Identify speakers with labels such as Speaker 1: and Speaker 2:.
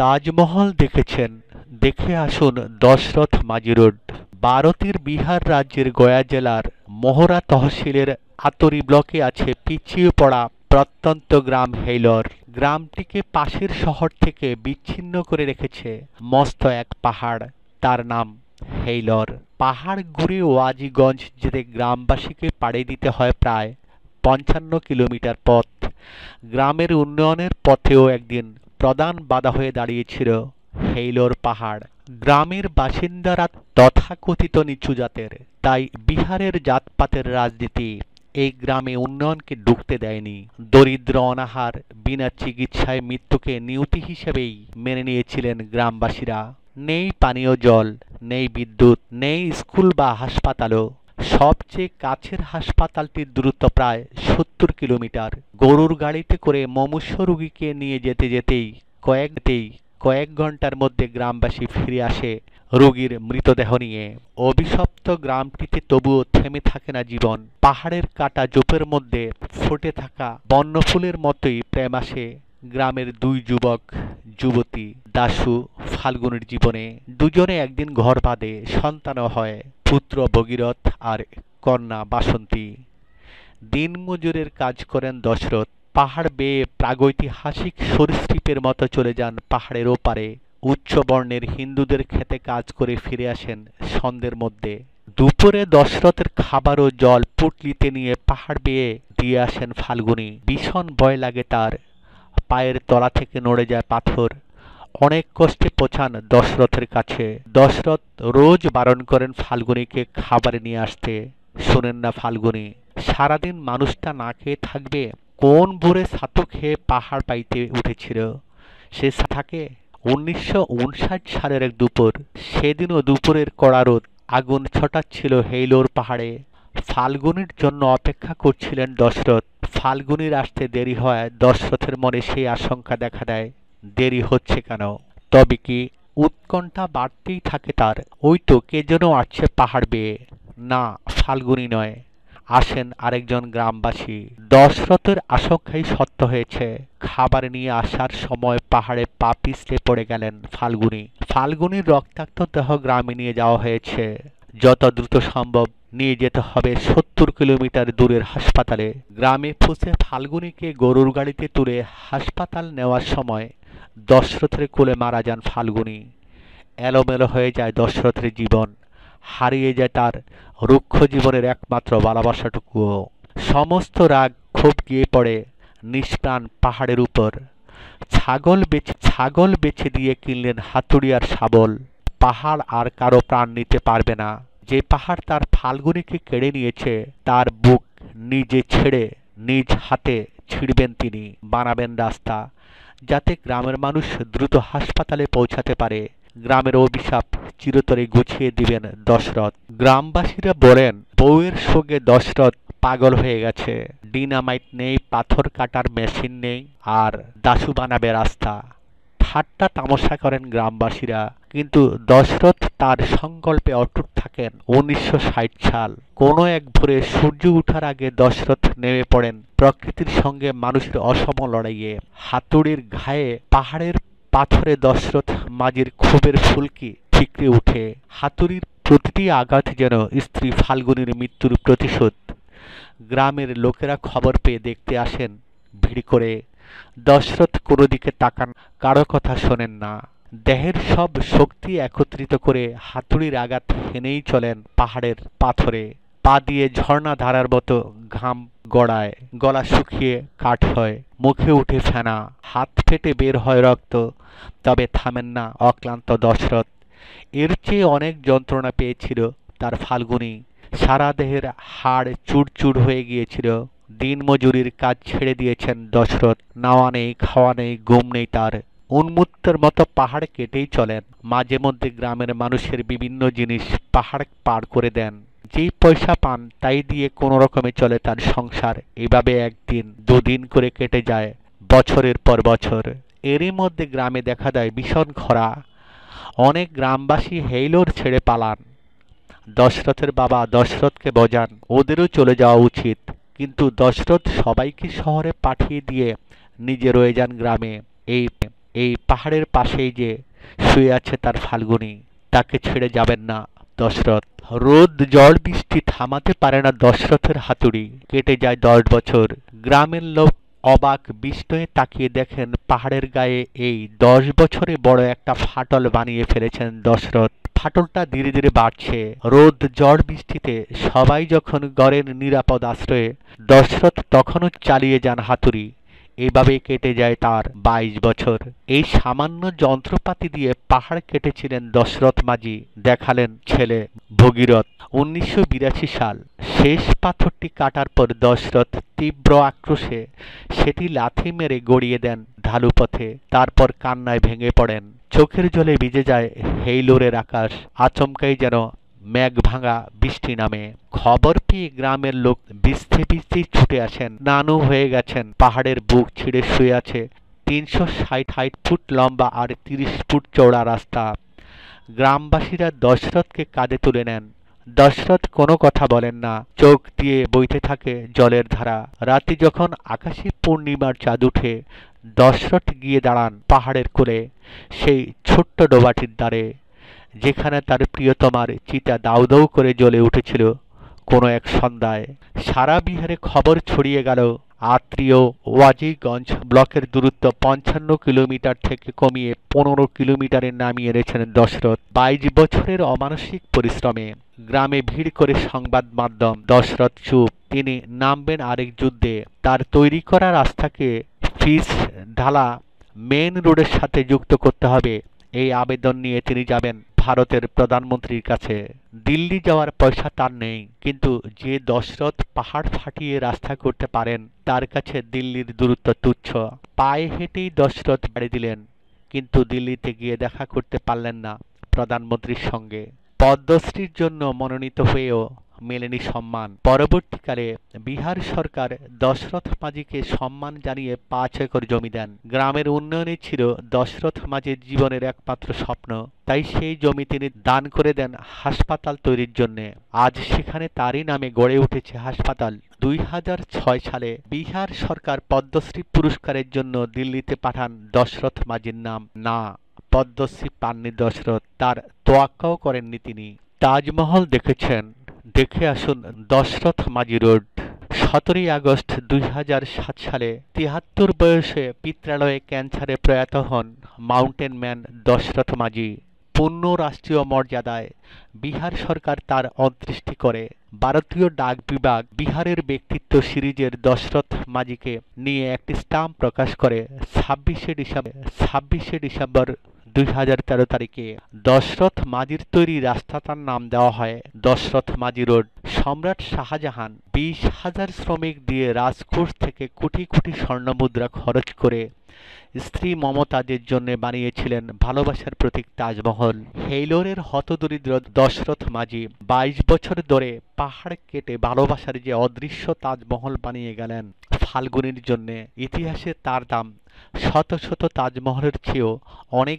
Speaker 1: তাজমহল দেখেছেন দেখে আসুন দশরথ মাঝি রোড ভারতের বিহার রাজ্যের গয়া জেলার মোহরা তহসিলের আতরি ব্লকে আছে পিছিয়ে পড়া প্রত্যন্ত গ্রাম হেলর গ্রামটিকে পাশের শহর থেকে বিচ্ছিন্ন করে রেখেছে মস্ত এক পাহাড় তার নাম হেইলর পাহাড় ঘুরে ওয়াজিগঞ্জ যেতে গ্রামবাসীকে পাড়ে দিতে হয় প্রায় পঞ্চান্ন কিলোমিটার পথ গ্রামের উন্নয়নের পথেও একদিন প্রধান বাধা হয়ে দাঁড়িয়েছিল হেইলোর পাহাড় গ্রামের বাসিন্দারা তথাকথিত নিচু জাতের তাই বিহারের জাতপাতের রাজনীতি এই গ্রামে উন্নয়নকে ঢুকতে দেয়নি দরিদ্র অনাহার বিনা চিকিৎসায় মৃত্যুকে নিয়তি হিসেবেই মেনে নিয়েছিলেন গ্রামবাসীরা নেই পানীয় জল নেই বিদ্যুৎ নেই স্কুল বা হাসপাতালও সবচেয়ে কাছের হাসপাতালটির দূরত্ব প্রায় সত্তর কিলোমিটার গরুর গাড়িতে করে মমুষ্য রুগীকে নিয়ে যেতে যেতেই কয়েকতেই কয়েক ঘন্টার মধ্যে গ্রামবাসী ফিরে আসে রোগীর মৃতদেহ নিয়ে অভিশপ্ত গ্রামটিতে তবুও থেমে থাকে না জীবন পাহাড়ের কাটা জোপের মধ্যে ফুটে থাকা বন্যফুলের মতোই প্রেম আসে গ্রামের দুই যুবক যুবতী দাসু ফাল্গুনের জীবনে দুজনে একদিন ঘর বাঁধে সন্তানও হয় পুত্র ভগীরথ আর কন্যা বাসন্তী দিনমজুরের কাজ করেন দশরথ পাহাড় বেয়ে প্রাগৈতিহাসিক সরীসৃপের মতো চলে যান পাহাড়ের ওপারে উচ্চ বর্ণের হিন্দুদের খেতে কাজ করে ফিরে আসেন সন্ধ্যের মধ্যে দুপুরে দশরথের খাবার ও জল পুটলিতে নিয়ে পাহাড় বেয়ে দিয়ে আসেন ফাল্গুনি ভীষণ ভয় লাগে তার পায়ের তলা থেকে নড়ে যায় পাথর অনেক কষ্টে পৌঁছান দশরথের কাছে দশরথ রোজ বারণ করেন ফাল্গুনিকে খাবার নিয়ে আসতে শোনেন না ফাল্গুনি সারাদিন মানুষটা না খেয়ে থাকবে কোন ভোরে ছাতু খেয়ে পাহাড় পাইতে উঠেছিল সে থাকে উনিশশো সালের এক দুপুর সেদিনও দুপুরের কড়া রোদ আগুন ছটাচ্ছিল হেইলোর পাহাড়ে ফাল্গুনির জন্য অপেক্ষা করছিলেন দশরথ ফাল্গুনির আসতে দেরি হয় দশরথের মনে সেই আশঙ্কা দেখা দেয় দেরি হচ্ছে কেন তবে কি উৎকণ্ঠা বাড়তেই থাকে তার ওই তো কে যেন আসছে পাহাড় বেয়ে না ফাল্গুনি নয় আসেন আরেকজন গ্রামবাসী দশরথের আশঙ্কাই সত্য হয়েছে খাবার নিয়ে আসার সময় পাহাড়ে পা পিছলে পড়ে গেলেন ফাল্গুনি ফাল্গুনির রক্তাক্ত দেহ গ্রামে নিয়ে যাওয়া হয়েছে যত দ্রুত সম্ভব নিয়ে যেতে হবে সত্তর কিলোমিটার দূরের হাসপাতালে গ্রামে ফুসে ফাল্গুনিকে গরুর গাড়িতে তুলে হাসপাতাল নেওয়ার সময় দশরথের কোলে মারা যান ফাল্গুনি এলোমেলো হয়ে যায় দশরথের জীবন হারিয়ে যায় তার রুক্ষ জীবনের একমাত্র ভালোবাসাটুকুও সমস্ত রাগ ক্ষোভ গিয়ে পড়ে নিষ্প্রাণ পাহাড়ের উপর ছাগল বেছে ছাগল বেছে দিয়ে কিনলেন হাতুড়ি আর শাবল পাহাড় আর কারো প্রাণ নিতে পারবে না যে পাহাড় তার ফাল্গুনিকে কেড়ে নিয়েছে তার বুক নিজে ছেড়ে নিজ হাতে ছিঁড়বেন তিনি বানাবেন রাস্তা যাতে গ্রামের মানুষ দ্রুত হাসপাতালে পৌঁছাতে পারে গ্রামের অভিশাপ চিরতরে গুছিয়ে দিবেন দশরথ গ্রামবাসীরা বলেন বউয়ের সঙ্গে দশরথ পাগল হয়ে গেছে ডিনামাইট নেই পাথর কাটার মেশিন নেই আর দাসু বানাবে রাস্তা ঠাট্টা তামাশা করেন গ্রামবাসীরা কিন্তু দশরথ তার সংকল্পে অটুট থাকেন উনিশশো সাল কোনো এক ভোরে সূর্য ওঠার আগে দশরথ নেমে পড়েন প্রকৃতির সঙ্গে মানুষের অসম লড়াইয়ে হাতুড়ির ঘায়ে পাহাড়ের পাথরে দশরথ মাঝির ক্ষোভের ফুলকি ঠিকরে উঠে হাতুড়ির প্রতিটি আঘাত যেন স্ত্রী ফাল্গুনির মৃত্যুর প্রতিশোধ গ্রামের লোকেরা খবর পেয়ে দেখতে আসেন ভিড় করে দশরথ কোনো দিকে তাকান কারো কথা শোনেন না দেহের সব শক্তি একত্রিত করে হাতুড়ির আঘাত হেনেই চলেন পাহাড়ের পাথরে পা দিয়ে ঝর্ণা ধারার মতো ঘাম গড়ায় গলা শুকিয়ে কাঠ হয় মুখে উঠে ফেনা হাত ফেটে বের হয় রক্ত তবে থামেন না অক্লান্ত দশরথ এর চেয়ে অনেক যন্ত্রণা পেয়েছিল তার ফাল্গুনি সারা দেহের হাড় চুড় হয়ে গিয়েছিল দিনমজুরির কাজ ছেড়ে দিয়েছেন দশরথ নাওয়া নেই খাওয়া নেই ঘুম নেই তার উন্মুক্তের মতো পাহাড় কেটেই চলেন মাঝে মধ্যে গ্রামের মানুষের বিভিন্ন জিনিস পাহাড় পার করে দেন যেই পয়সা পান তাই দিয়ে কোনো রকমে চলে তার সংসার এভাবে একদিন দুদিন করে কেটে যায় বছরের পর বছর এরই মধ্যে গ্রামে দেখা দেয় ভীষণ খরা অনেক গ্রামবাসী হেইলোর ছেড়ে পালান দশরথের বাবা দশরথকে বজান ওদেরও চলে যাওয়া উচিত কিন্তু দশরথ সবাইকে শহরে পাঠিয়ে দিয়ে নিজে রয়ে যান গ্রামে এই এই পাহাড়ের পাশেই যে শুয়ে আছে তার ফাল্গুনি তাকে ছেড়ে যাবেন না দশরথ রোদ জল বৃষ্টি থামাতে পারে না দশরথের হাতুড়ি কেটে যায় দশ বছর গ্রামের লোক অবাক বিস্ময়ে তাকিয়ে দেখেন পাহাড়ের গায়ে এই দশ বছরে বড় একটা ফাটল বানিয়ে ফেলেছেন দশরথ ফাটলটা ধীরে ধীরে বাড়ছে রোদ ঝড় বৃষ্টিতে সবাই যখন গড়ের নিরাপদ আশ্রয়ে দশরথ তখনও চালিয়ে যান হাতুড়ি এভাবে কেটে যায় তার বাইশ বছর এই সামান্য যন্ত্রপাতি দিয়ে পাহাড় কেটেছিলেন দশরথ মাঝি দেখালেন ছেলে ভগীরথ উনিশশো সাল শেষ পাথরটি কাটার পর দশরথ তীব্র আক্রোশে সেটি লাথি মেরে গড়িয়ে দেন ঢালু পথে তারপর কান্নায় ভেঙে পড়েন চোখের জলে ভিজে যায় হেইলোরের আকাশ আচমকাই যেন ম্যাঘ ভাঙা বৃষ্টি নামে খবর পেয়ে গ্রামের লোক বিস্তে বিস্তে ছুটে আসেন নানু হয়ে গেছেন পাহাড়ের বুক ছিঁড়ে শুয়ে আছে তিনশো ষাট হাইট ফুট লম্বা আর তিরিশ ফুট চওড়া রাস্তা গ্রামবাসীরা দশরথকে কাঁধে তুলে নেন দশরথ কোনো কথা বলেন না চোখ দিয়ে বইতে থাকে জলের ধারা রাতে যখন আকাশে পূর্ণিমার চাঁদ উঠে দশরথ গিয়ে দাঁড়ান পাহাড়ের কোলে সেই ছোট্ট ডোবাটির দ্বারে যেখানে তার প্রিয়তমার চিতা দাউ দাউ করে জ্বলে উঠেছিল কোনো এক সন্ধ্যায় সারা বিহারে খবর ছড়িয়ে গেল আত্রীয় ওয়াজিগঞ্জ ব্লকের দূরত্ব পঞ্চান্ন কিলোমিটার থেকে কমিয়ে পনেরো কিলোমিটারে নামিয়ে এনেছেন দশরথ বাইশ বছরের অমানসিক পরিশ্রমে গ্রামে ভিড় করে সংবাদ মাধ্যম দশরথ চুপ তিনি নামবেন আরেক যুদ্ধে তার তৈরি করা রাস্তাকে ফিস ঢালা মেন রোডের সাথে যুক্ত করতে হবে এই আবেদন নিয়ে তিনি যাবেন ভারতের প্রধানমন্ত্রীর কাছে দিল্লি যাওয়ার পয়সা তার নেই কিন্তু যে দশরথ পাহাড় ফাটিয়ে রাস্তা করতে পারেন তার কাছে দিল্লির দূরত্ব তুচ্ছ পায়ে হেঁটেই দশরথ বাড়ি দিলেন কিন্তু দিল্লিতে গিয়ে দেখা করতে পারলেন না প্রধানমন্ত্রীর সঙ্গে পদ্মশ্রীর জন্য মনোনীত হয়েও মেলেনি সম্মান পরবর্তীকালে বিহার সরকার দশরথ মাঝিকে সম্মান জানিয়ে পাঁচ একর জমি দেন গ্রামের উন্নয়নে ছিল দশরথ মাঝির জীবনের একমাত্র স্বপ্ন তাই সেই জমি তিনি দান করে দেন হাসপাতাল তৈরির জন্য আজ সেখানে তারই নামে গড়ে উঠেছে হাসপাতাল দুই ছয় সালে বিহার সরকার পদ্মশ্রী পুরস্কারের জন্য দিল্লিতে পাঠান দশরথ মাঝির নাম না পদ্মশ্রী পাননি দশরথ তার তোয়াক্কাও করেননি তিনি তাজমহল দেখেছেন দেখে আসুন দশরথ মাঝি রোড সতেরোই আগস্ট দুই হাজার সাত সালে তিয়াত্তর বয়সে পিত্রালয়ে ক্যান্সারে প্রয়াত হন মাউন্টেন ম্যান দশরথ মাঝি পূর্ণ রাষ্ট্রীয় মর্যাদায় বিহার সরকার তার অন্ত্যেষ্টি করে ভারতীয় ডাক বিভাগ বিহারের ব্যক্তিত্ব সিরিজের দশরথ মাঝিকে নিয়ে একটি স্টাম্প প্রকাশ করে ছাব্বিশে ডিসেম্বর ছাব্বিশে ডিসেম্বর দুই তারিখে দশরথ মাজির তৈরি রাস্তা তার নাম দেওয়া হয় দশরথ মাজি রোড সম্রাট শাহজাহান বিশ হাজার শ্রমিক দিয়ে রাজকোষ থেকে কোটি কোটি স্বর্ণমুদ্রা খরচ করে স্ত্রী মমতাজের জন্য বানিয়েছিলেন ভালোবাসার প্রতীক তাজমহল হেইলোরের হতদরিদ্র দশরথ মাঝি বাইশ বছর ধরে পাহাড় কেটে ভালোবাসার যে অদৃশ্য তাজমহল বানিয়ে গেলেন ফাল্গুনির জন্যে ইতিহাসে তার দাম শত শত তাজমহলের চেয়েও অনেক